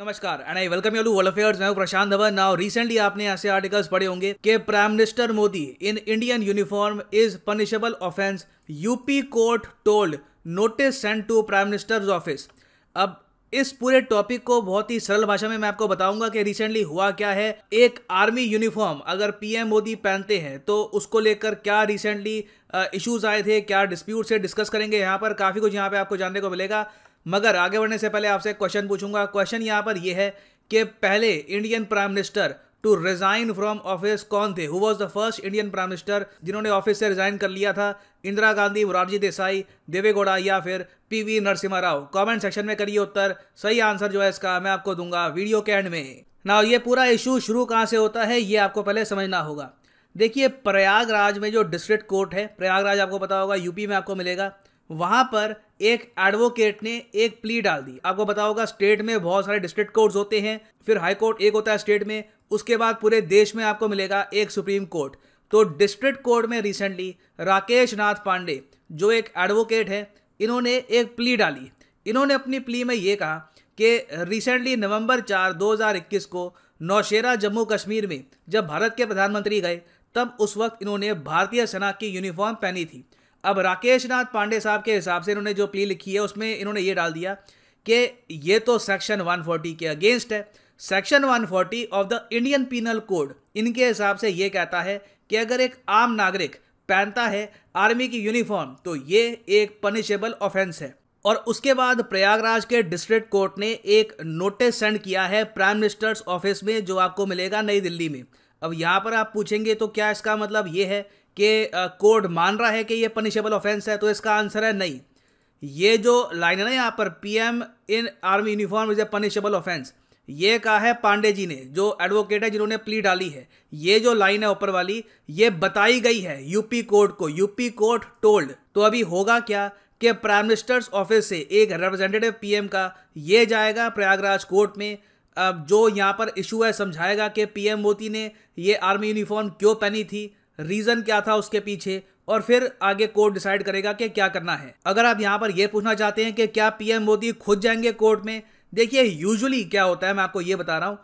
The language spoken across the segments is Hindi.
नमस्कार and I welcome you world affairs मैं प्रशांत धवन नाउ रिसेंटली आपने ऐसे आर्टिकल्स पढ़े होंगे कि prime minister Modi in Indian uniform is punishable offence UP court told notice send to prime minister's office अब इस पूरे टॉपिक को बहुत ही सरल भाषा में मैं आपको बताऊंगा कि रिसेंटली हुआ क्या है एक आर्मी यूनिफॉर्म अगर पीएम मोदी पहनते हैं तो उसको लेकर क्या रिसेंटली इश्यूज आए थे क्या डिस्प्यूट से डिस्कस करेंगे यहाँ पर काफ़ी कुछ यहाँ पे आपको जानने को मिलेगा मगर आगे बढ़ने से पहले आपसे क्वेश्चन पूछूंगा क्वेश्चन यहां पर यह है कि पहले Indian prime minister to resign from office कौन थे who was the first Indian prime minister जिन्होंने ऑफिस से रिजाइन कर लिया था इंदिरा गांधी मुरारजी देसाई देवेगौड़ा या फिर P V Narasimha Rao comment section में करिए उत्तर सही आंसर जो है इसका मैं आपको दूंगा वीडियो के एंड में ना ये पूरा इशू शुरू कहाँ से होता है ये आपको पहले समझना होगा देखिए प्रयागराज में जो डिस्ट्रिक्ट कोर्ट है प्रयागराज आपको पता होगा यूपी में आपको मिलेगा वहाँ पर एक एडवोकेट ने एक प्ली डाल दी आपको बताओगे होगा स्टेट में बहुत सारे डिस्ट्रिक्ट कोर्ट्स होते हैं फिर हाई कोर्ट एक होता है स्टेट में उसके बाद पूरे देश में आपको मिलेगा एक सुप्रीम कोर्ट तो डिस्ट्रिक्ट कोर्ट में रिसेंटली राकेश नाथ पांडे जो एक एडवोकेट है इन्होंने एक प्ली डाली इन्होंने अपनी प्ली में ये कहा कि रिसेंटली नवंबर चार 2021 को नौशेरा जम्मू कश्मीर में जब भारत के प्रधानमंत्री गए तब उस वक्त इन्होंने भारतीय सेना की यूनिफॉर्म पहनी थी अब राकेश नाथ पांडे साहब के हिसाब से इन्होंने जो प्ली लिखी है उसमें इन्होंने ये डाल दिया कि ये तो सेक्शन 140 के अगेंस्ट है section 140 of the Indian penal code इनके हिसाब से ये कहता है कि अगर एक आम नागरिक पहनता है आर्मी की यूनिफॉर्म तो ये एक पनिशेबल ऑफेंस है और उसके बाद प्रयागराज के डिस्ट्रिक्ट कोर्ट ने एक नोटिस सेंड किया है प्राइम मिनिस्टर्स ऑफिस में जो आपको मिलेगा नई दिल्ली में अब यहाँ पर आप पूछेंगे तो क्या इसका मतलब ये है कि कोर्ट मान रहा है कि ये पनिशेबल ऑफेंस है तो इसका आंसर है नहीं ये जो लाइन है ना यहाँ पर PM in army uniform is a punishable offence ये कहा है पांडे जी ने जो एडवोकेट है जिन्होंने प्ली डाली है ये जो लाइन है ऊपर वाली ये बताई गई है यूपी कोर्ट को यूपी कोर्ट टोल्ड तो अभी होगा क्या कि प्राइम मिनिस्टर्स ऑफिस से एक रिप्रेजेंटेटिव पीएम का ये जाएगा प्रयागराज कोर्ट में अब जो यहाँ पर इशू है समझाएगा कि पीएम मोदी ने ये आर्मी यूनिफॉर्म क्यों पहनी थी रीज़न क्या था उसके पीछे और फिर आगे कोर्ट डिसाइड करेगा कि क्या करना है अगर आप यहां पर यह पूछना चाहते हैं कि क्या पीएम मोदी खुद जाएंगे कोर्ट में देखिए यूजुअली क्या होता है मैं आपको यह बता रहा हूं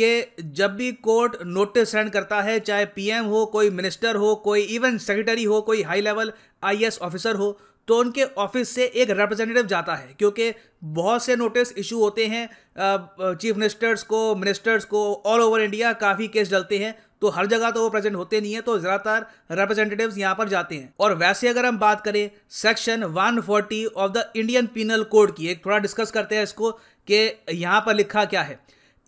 कि जब भी कोर्ट नोटिस सेंड करता है चाहे पीएम हो कोई मिनिस्टर हो कोई इवन सेक्रेटरी हो कोई हाई लेवल आईएएस ऑफिसर हो तो उनके ऑफिस से एक रिप्रेजेंटेटिव जाता है क्योंकि बहुत से नोटिस इशू होते हैं चीफ मिनिस्टर्स को मिनिस्टर्स को ऑल ओवर इंडिया काफ़ी केस डलते हैं तो हर जगह तो वो प्रेजेंट होते नहीं है तो ज़्यादातर रिप्रेजेंटेटिव यहाँ पर जाते हैं और वैसे अगर हम बात करें section 140 of the Indian penal code की एक थोड़ा डिस्कस करते हैं इसको कि यहाँ पर लिखा क्या है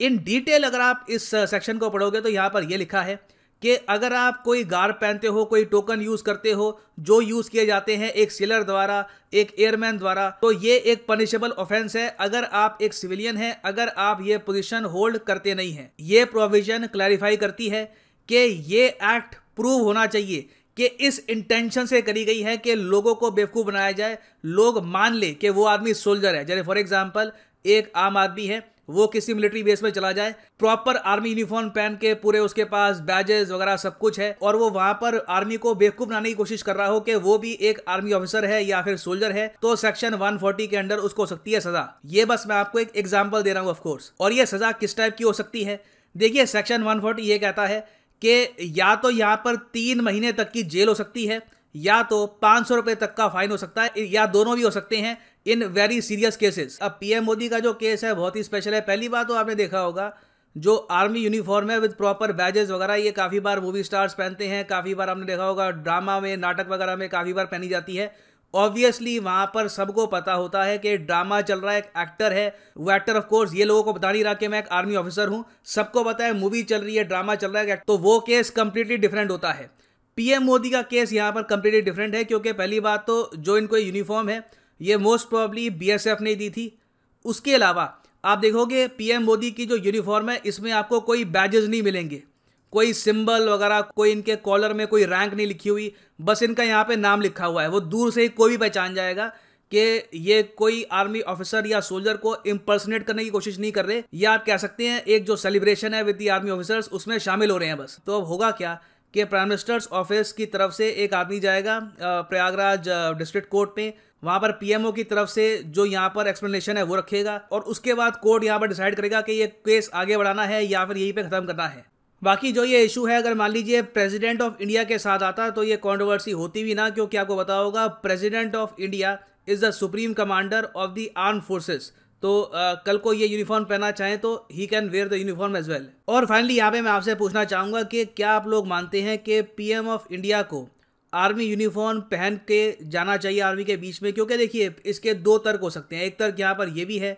इन डिटेल अगर आप इस सेक्शन uh, को पढ़ोगे तो यहाँ पर यह लिखा है कि अगर आप कोई गार्ड पहनते हो कोई टोकन यूज़ करते हो जो यूज़ किए जाते हैं एक सेलर द्वारा एक एयरमैन द्वारा तो ये एक पनिशेबल ऑफेंस है अगर आप एक सिविलियन हैं अगर आप ये पोजीशन होल्ड करते नहीं हैं ये प्रोविजन क्लैरिफाई करती है कि ये एक्ट प्रूव होना चाहिए कि इस इंटेंशन से करी गई है कि लोगों को बेवकूफ़ बनाया जाए लोग मान ले कि वो आदमी सोल्जर है जैसे फॉर एग्जाम्पल एक आम आदमी है वो किसी मिलिट्री बेस में चला जाए प्रॉपर आर्मी यूनिफॉर्म पहन के पूरे उसके पास बैजेस वगैरह सब कुछ है और वो वहां पर आर्मी को बेवकूफ बनाने की कोशिश कर रहा हो कि वो भी एक आर्मी ऑफिसर है या फिर सोल्जर है तो सेक्शन 140 के अंडर उसको हो सकती है सजा ये बस मैं आपको एक एग्जाम्पल दे रहा हूँ ऑफकोर्स और ये सजा किस टाइप की हो सकती है देखिए सेक्शन वन ये कहता है कि या तो यहाँ पर तीन महीने तक की जेल हो सकती है या तो पाँच सौ तक का फाइन हो सकता है या दोनों भी हो सकते हैं इन वेरी सीरियस केसेस अब पीएम मोदी का जो केस है बहुत ही स्पेशल है पहली बार तो आपने देखा होगा जो आर्मी यूनिफॉर्म है विद प्रॉपर बैजेस वगैरह ये काफ़ी बार मूवी स्टार्स पहनते हैं काफ़ी बार आपने देखा होगा ड्रामा में नाटक वगैरह में काफ़ी बार पहनी जाती है ऑब्वियसली वहाँ पर सबको पता होता है कि ड्रामा चल रहा है एक एक्टर है वो एक्टर ऑफ कोर्स ये लोगों को बता नहीं रहा कि मैं एक आर्मी ऑफिसर हूँ सबको पता है मूवी चल रही है ड्रामा चल रहा है तो वो केस कंप्लीटली डिफरेंट होता है पीएम मोदी का केस यहाँ पर कंप्लीटली डिफरेंट है क्योंकि पहली बात तो जो इनको यूनिफॉर्म है ये मोस्ट प्रॉब्ली बीएसएफ ने दी थी उसके अलावा आप देखोगे पीएम मोदी की जो यूनिफॉर्म है इसमें आपको कोई बैजेस नहीं मिलेंगे कोई सिंबल वगैरह कोई इनके कॉलर में कोई रैंक नहीं लिखी हुई बस इनका यहाँ पे नाम लिखा हुआ है वो दूर से ही कोई भी पहचान जाएगा कि ये कोई आर्मी ऑफिसर या सोल्जर को इम्पर्सनेट करने की कोशिश नहीं कर रहे या आप कह सकते हैं एक जो सेलिब्रेशन है विद आर्मी ऑफिसर्स उसमें शामिल हो रहे हैं बस तो अब होगा क्या कि प्राइम मिनिस्टर्स ऑफिस की तरफ से एक आदमी जाएगा प्रयागराज डिस्ट्रिक्ट कोर्ट में वहाँ पर पीएमओ की तरफ से जो यहाँ पर एक्सप्लेनेशन है वो रखेगा और उसके बाद कोर्ट यहाँ पर डिसाइड करेगा कि ये केस आगे बढ़ाना है या फिर यहीं पे ख़त्म करना है बाकी जो ये इशू है अगर मान लीजिए प्रेसिडेंट ऑफ इंडिया के साथ आता तो ये कॉन्ट्रोवर्सी होती भी ना क्योंकि आपको पता होगा president of India is the supreme commander of the arm forces तो आ, कल को ये यूनिफॉर्म पहनना चाहें तो ही can wear the uniform as well और फाइनली यहाँ पे मैं आपसे पूछना चाहूंगा कि क्या आप लोग मानते हैं कि पीएम ऑफ इंडिया को आर्मी यूनिफॉर्म पहन के जाना चाहिए आर्मी के बीच में क्योंकि देखिए इसके दो तर्क हो सकते हैं एक तर्क यहाँ पर यह भी है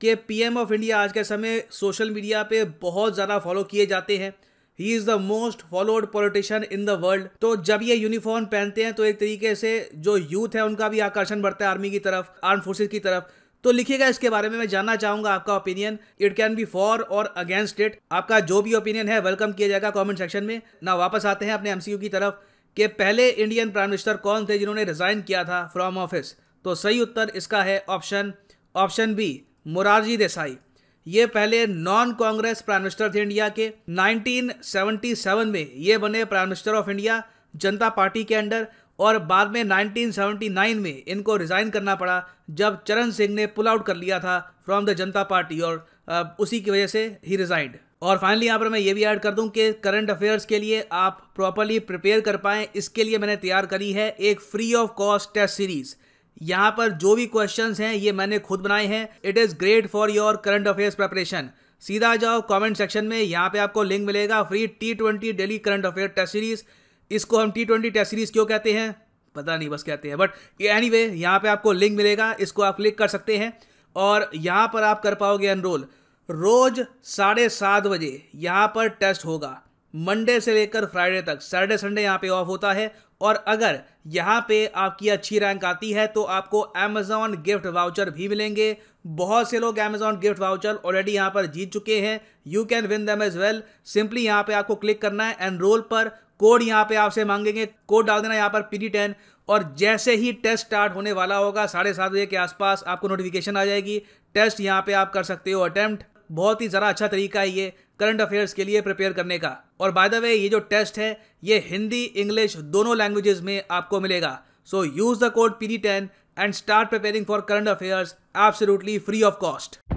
कि पीएम ऑफ इंडिया आज के समय सोशल मीडिया पे बहुत ज़्यादा फॉलो किए जाते हैं he is the most followed politician in the world तो जब ये यूनिफॉर्म पहनते हैं तो एक तरीके से जो यूथ है उनका भी आकर्षण बढ़ता है आर्मी की तरफ आर्म फोर्सेज की तरफ तो लिखिएगा इसके बारे में मैं जानना चाहूंगा आपका opinion it can be for और अगेंस्ट इट आपका जो भी ओपिनियन है वेलकम किया जाएगा कमेंट सेक्शन में ना वापस आते हैं अपने एमसीयू की तरफ कि पहले इंडियन प्राइम मिनिस्टर कौन थे जिन्होंने रिज़ाइन किया था फ्रॉम ऑफिस तो सही उत्तर इसका है option option B Morarji Desai ये पहले नॉन कांग्रेस प्राइम मिनिस्टर थे इंडिया के 1977 में ये बने prime minister of India Janata Party के अंडर और बाद में 1979 में इनको रिज़ाइन करना पड़ा जब चरण सिंह ने पुल आउट कर लिया था फ्रॉम द जनता पार्टी और उसी की वजह से ही रिज़ाइंड और फाइनली यहाँ पर मैं ये भी ऐड कर दूँ कि करंट अफेयर्स के लिए आप प्रॉपरली प्रिपेयर कर पाएँ इसके लिए मैंने तैयार करी है एक free of cost test series यहाँ पर जो भी क्वेश्चन हैं ये मैंने खुद बनाए हैं it is great for your current affairs preparation सीधा जाओ कमेंट सेक्शन में यहाँ पे आपको लिंक मिलेगा free T twenty daily current affair test series इसको हम टी ट्वेंटी टेस्ट सीरीज क्यों कहते हैं पता नहीं बस कहते हैं बट एनी वे यहाँ पर आपको लिंक मिलेगा इसको आप क्लिक कर सकते हैं और यहाँ पर आप कर पाओगे एनरोल रोज साढ़े सात बजे यहाँ पर टेस्ट होगा मंडे से लेकर फ्राइडे तक सैटरडे संडे यहाँ पे ऑफ होता है और अगर यहाँ पे आपकी अच्छी रैंक आती है तो आपको अमेजॉन गिफ्ट वाउचर भी मिलेंगे बहुत से लोग अमेजॉन गिफ्ट वाउचर ऑलरेडी यहाँ पर जीत चुके हैं you can win them as well simply यहाँ पे आपको क्लिक करना है एनरोल पर कोड यहाँ पे आपसे मांगेंगे कोड डाल देना यहाँ पर पी टेन और जैसे ही टेस्ट स्टार्ट होने वाला होगा साढ़े सात बजे के आसपास आपको नोटिफिकेशन आ जाएगी टेस्ट यहाँ पे आप कर सकते हो अटैम्प्ट बहुत ही ज़रा अच्छा तरीका है ये करंट अफेयर्स के लिए प्रिपेयर करने का और बाय द वे ये जो टेस्ट है ये हिंदी इंग्लिश दोनों लैंग्वेजेस में आपको मिलेगा so use the code P D ten and start preparing for current affairs absolutely free of cost